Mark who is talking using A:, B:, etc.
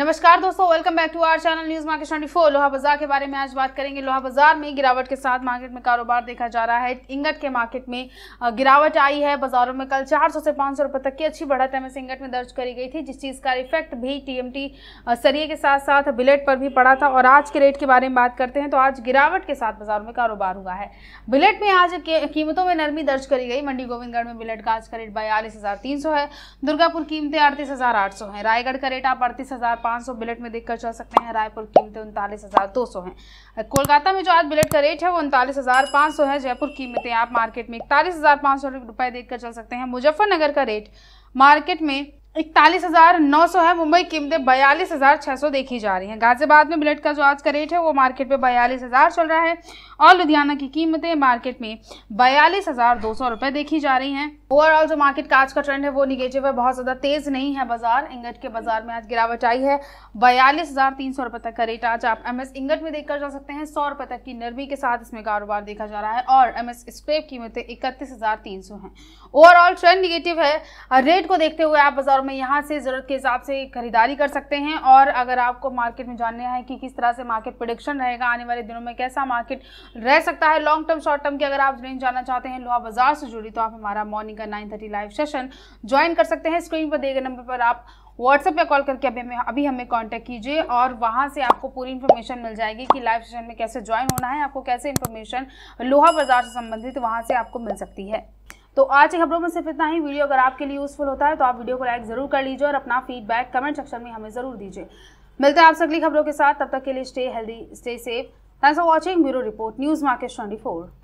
A: नमस्कार दोस्तों welcome back to our channel news market twenty four लोहा बाजार के बारे में आज बात करेंगे लोहा बाजार में गिरावट के साथ मार्केट में कारोबार देखा जा रहा है इंगट के मार्केट में गिरावट आई है बाजारों में कल 400 से 500 रुपए तक की अच्छी बढ़त एम इंगट में दर्ज करी गई थी जिस चीज़ का इफेक्ट भी टीएमटी सरिये के साथ साथ बिलेट पर भी पड़ा था और आज के रेट के बारे में बात करते हैं तो आज गिरावट के साथ बाजारों में कारोबार हुआ है बिलेट में आज कीमतों में नरमी दर्ज करी गई मंडी गोविंदगढ़ में बिलेट का आज का रेट बयालीस है दुर्गापुर कीमतें अड़तीस है रायगढ़ का रेट आप अड़तीस पाँच सौ बिलेट में देखकर चल सकते हैं रायपुर कीमतें उनतालीस हज़ार दो सौ हैं कोलकाता में जो आज बिलेट का रेट है वो उनतालीस हज़ार पाँच सौ है जयपुर कीमतें आप मार्केट में इकतालीस हज़ार पाँच सौ रुपये देख कर चल सकते हैं मुजफ्फरनगर का रेट मार्केट में इकतालीस हज़ार नौ सौ है मुंबई कीमतें बयालीस हज़ार छः सौ देखी जा रही हैं गाज़ियाबाद में बुलेट का जो आज का रेट है वो मार्केट में बयालीस हज़ार चल रहा है और लुधियाना की कीमतें मार्केट में बयालीस हज़ार दो सौ रुपये देखी जा रही हैं ओवरऑल जो मार्केट का आज का ट्रेंड है वो निगेटिव है बहुत ज़्यादा तेज़ नहीं है बाजार इंगट के बाजार में आज गिरावट आई है बयालीस हज़ार तीन सौ रुपये तक का रेट आज आप एम एस इंगट में देखकर जा सकते हैं सौ रुपये तक की नरमी के साथ इसमें कारोबार देखा जा रहा है और एम एस स्क्रेप कीमतें इकतीस हज़ार तीन सौ हैं ओवरऑल ट्रेंड निगेटिव है रेट को देखते हुए आप बाज़ार में यहाँ से ज़रूरत के हिसाब से खरीदारी कर सकते हैं और अगर आपको मार्केट में जानना है कि किस तरह से मार्केट प्रोडिक्शन रहेगा आने वाले दिनों में कैसा मार्केट रह सकता है लॉन्ग टर्म शॉर्ट टर्म की अगर आप रेंज जाना चाहते हैं लोहा बाज़ार से जुड़ी तो आप हमारा मॉर्निंग का nine thirty live session join कर सकते हैं स्क्रीन पर दिए गए नंबर पर आप व्हाट्सएप पे कॉल करके अभी हमें अभी हमें कांटेक्ट कीजिए और वहाँ से आपको पूरी इन्फॉर्मेशन मिल जाएगी कि लाइव सेशन में कैसे ज्वाइन होना है आपको कैसे इन्फॉर्मेशन लोहा बाजार से संबंधित तो वहाँ से आपको मिल सकती है तो आज की खबरों में सिर्फ इतना ही वीडियो अगर आपके लिए यूज़फुल होता है तो आप वीडियो को लाइक ज़रूर कर लीजिए और अपना फीडबैक कमेंट सेक्शन में हमें ज़रूर दीजिए मिलते हैं आपसे अगली खबरों के साथ तब तक के लिए stay healthy stay safe thanks for watching bureau report news market twenty